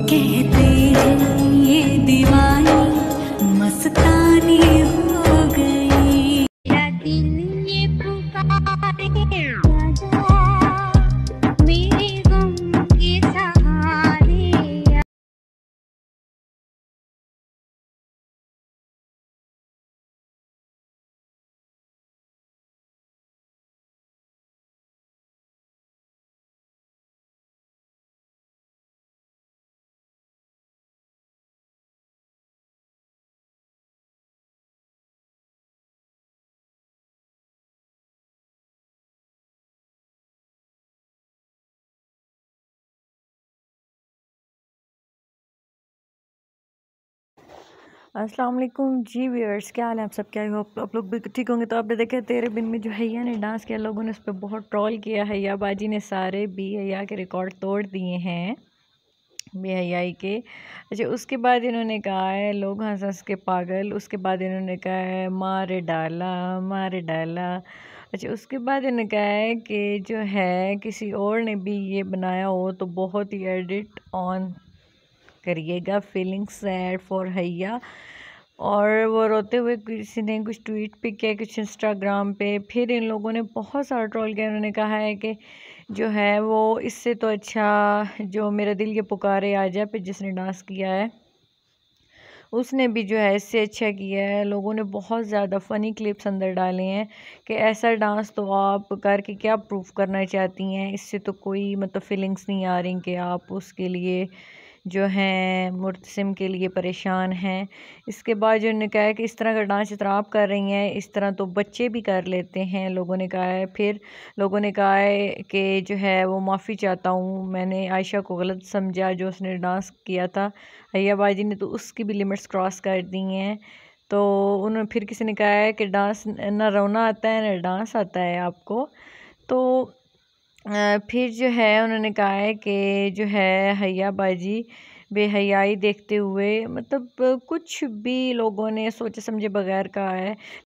कहते हैं ये दीवानी मस्तानी हो गई दिल ये पुकारे अस्सलाम वालेकुम जी व्यूअर्स क्या हाल है आप सब क्या हो आप लोग भी ठीक होंगे तो आपने देखा तेरे बिन में जो है या ने डांस किया लोगों ने उस पर बहुत ट्रॉल किया है या बाजी ने सारे बी या के रिकॉर्ड तोड़ दिए हैं बेहयाई के अच्छा उसके बाद इन्होंने कहा है लोग हंस हंस के पागल उसके बाद इन्होंने कहा है मार डाला मार डाला अच्छा उसके बाद इन्होंने कहा है कि जो है किसी और ने भी ये बनाया हो तो बहुत ही एडिट ऑन करिएगा फीलिंग सैड फॉर हैया और वो रोते हुए किसी ने कुछ ट्वीट भी किया कुछ इंस्टाग्राम पे फिर इन लोगों ने बहुत सारा ट्रोल किया उन्होंने कहा है कि जो है वो इससे तो अच्छा जो मेरा दिल के पुकारे आ जाए पे जिसने डांस किया है उसने भी जो है इससे अच्छा किया है लोगों ने बहुत ज़्यादा फ़नी क्लिप्स अंदर डाले हैं कि ऐसा डांस तो आप करके क्या प्रूफ करना चाहती हैं इससे तो कोई मतलब फीलिंग्स नहीं आ रही कि आप उसके लिए जो हैं मुतसम के लिए परेशान हैं इसके बाद जो उन्होंने कहा है कि इस तरह का डांस इतना आप कर रही हैं इस तरह तो बच्चे भी कर लेते हैं लोगों ने कहा है फिर लोगों ने कहा है कि जो है वो माफ़ी चाहता हूँ मैंने आयशा को गलत समझा जो उसने डांस किया था अयाबाजी ने तो उसकी भी लिमिट्स क्रॉस कर दी हैं तो उन्होंने फिर किसी ने कहा है कि डांस ना रोना आता है ना डांस आता है आपको तो फिर जो है उन्होंने कहा है कि जो है हयाबाजी बेहयाई देखते हुए मतलब कुछ भी लोगों ने सोचे समझे बगैर कहा है